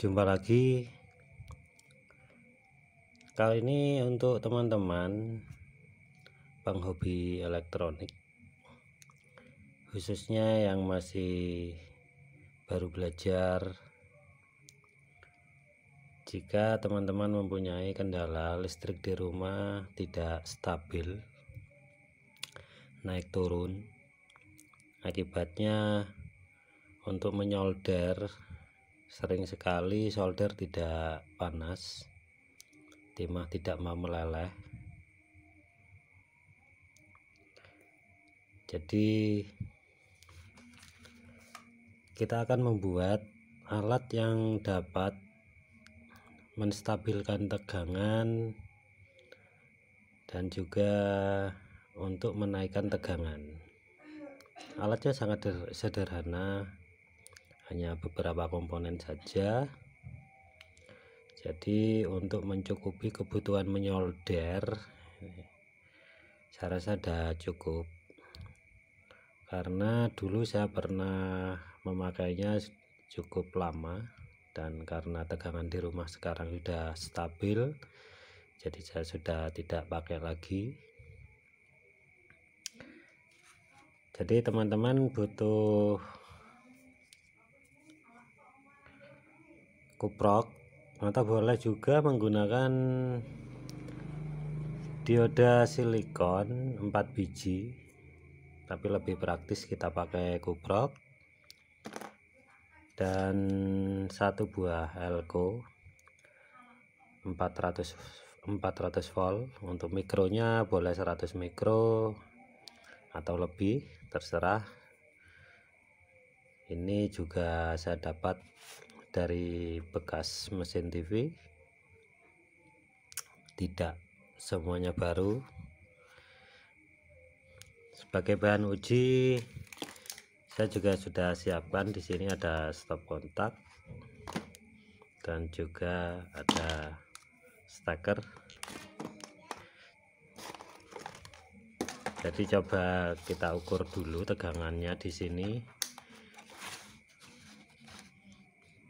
jumpa lagi kali ini untuk teman-teman penghobi elektronik khususnya yang masih baru belajar jika teman-teman mempunyai kendala listrik di rumah tidak stabil naik turun akibatnya untuk menyolder sering sekali solder tidak panas timah tidak mau meleleh jadi kita akan membuat alat yang dapat menstabilkan tegangan dan juga untuk menaikkan tegangan alatnya sangat sederhana hanya beberapa komponen saja jadi untuk mencukupi kebutuhan menyolder saya rasa sudah cukup karena dulu saya pernah memakainya cukup lama dan karena tegangan di rumah sekarang sudah stabil jadi saya sudah tidak pakai lagi jadi teman-teman butuh kuprok atau boleh juga menggunakan dioda silikon 4 biji tapi lebih praktis kita pakai kuprok dan satu buah elko 400 400 volt untuk mikronya boleh 100 mikro atau lebih terserah ini juga saya dapat dari bekas mesin TV tidak semuanya baru sebagai bahan uji saya juga sudah siapkan di sini ada stop kontak dan juga ada staker. jadi coba kita ukur dulu tegangannya di sini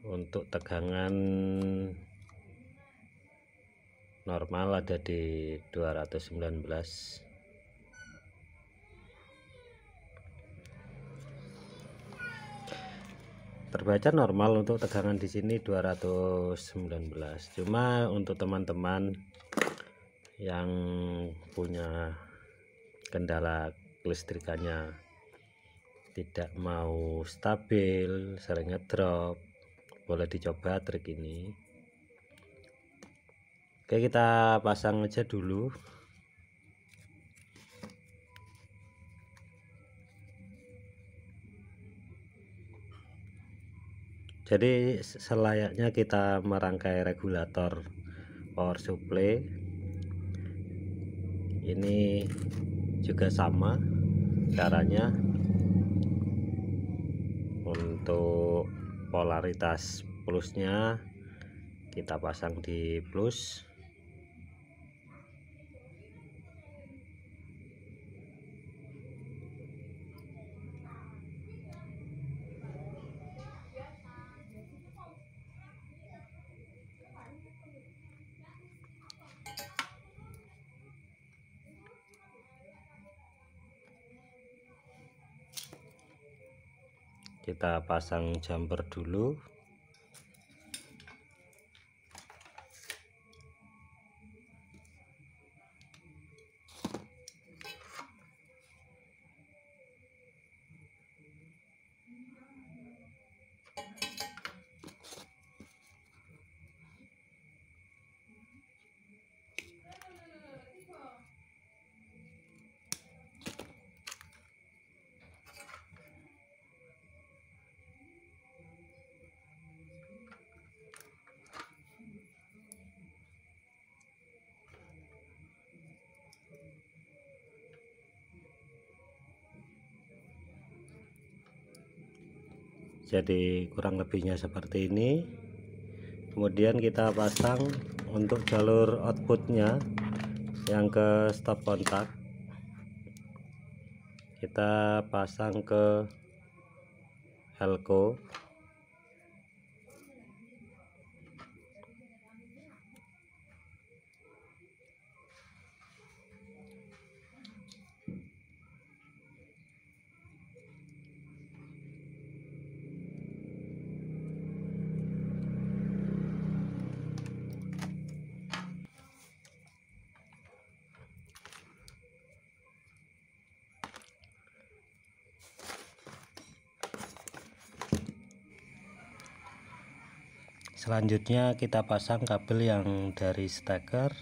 untuk tegangan normal ada di 219 terbaca normal untuk tegangan di sini 219 cuma untuk teman-teman yang punya kendala kelistrikannya tidak mau stabil sering ngedrop boleh dicoba trik ini oke kita pasang aja dulu jadi selayaknya kita merangkai regulator power supply ini juga sama caranya untuk polaritas plusnya kita pasang di plus kita pasang jumper dulu jadi kurang lebihnya seperti ini kemudian kita pasang untuk jalur outputnya yang ke stop kontak kita pasang ke helco selanjutnya kita pasang kabel yang dari steker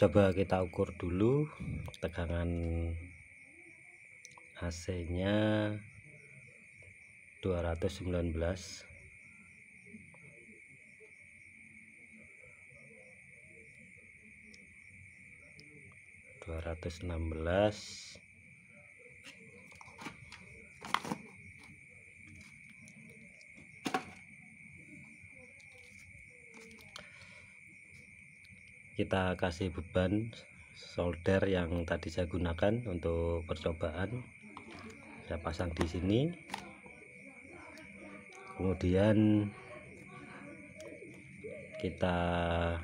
coba kita ukur dulu tegangan AC nya 219 216 kita kasih beban solder yang tadi saya gunakan untuk percobaan saya pasang di sini kemudian kita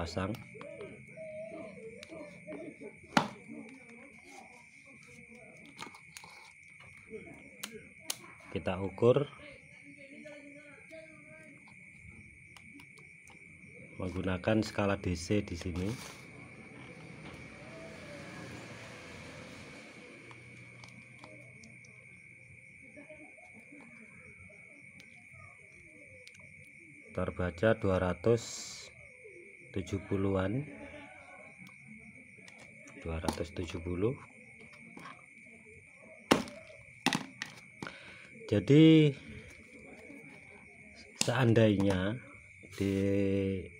pasang kita ukur menggunakan skala DC di sini terbaca 270-an 270 jadi seandainya di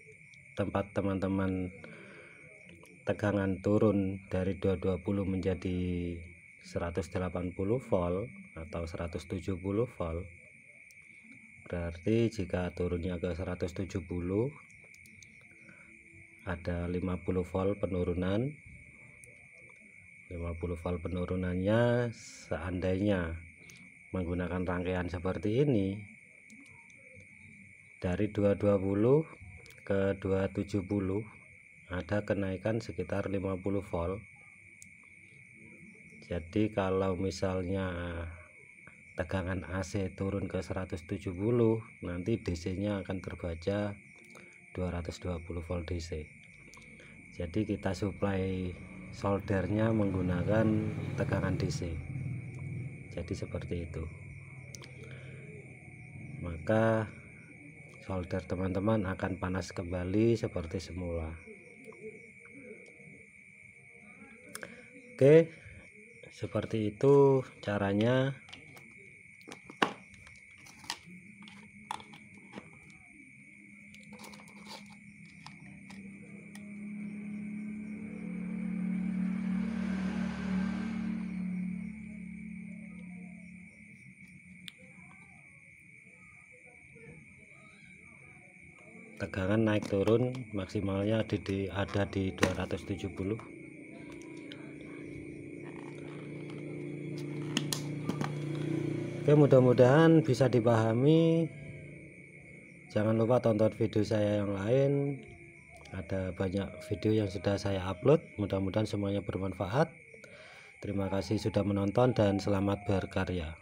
tempat teman-teman tegangan turun dari 220 menjadi 180 volt atau 170 volt berarti jika turunnya ke 170 ada 50 volt penurunan 50 volt penurunannya seandainya menggunakan rangkaian seperti ini dari 220 ke 270 ada kenaikan sekitar 50 volt jadi kalau misalnya tegangan AC turun ke 170 nanti DC nya akan terbaca 220 volt DC jadi kita supply soldernya menggunakan tegangan DC jadi seperti itu maka folder teman-teman akan panas kembali seperti semula oke seperti itu caranya tegangan naik turun maksimalnya ada di, ada di 270 Oke mudah-mudahan bisa dipahami jangan lupa tonton video saya yang lain ada banyak video yang sudah saya upload mudah-mudahan semuanya bermanfaat terima kasih sudah menonton dan selamat berkarya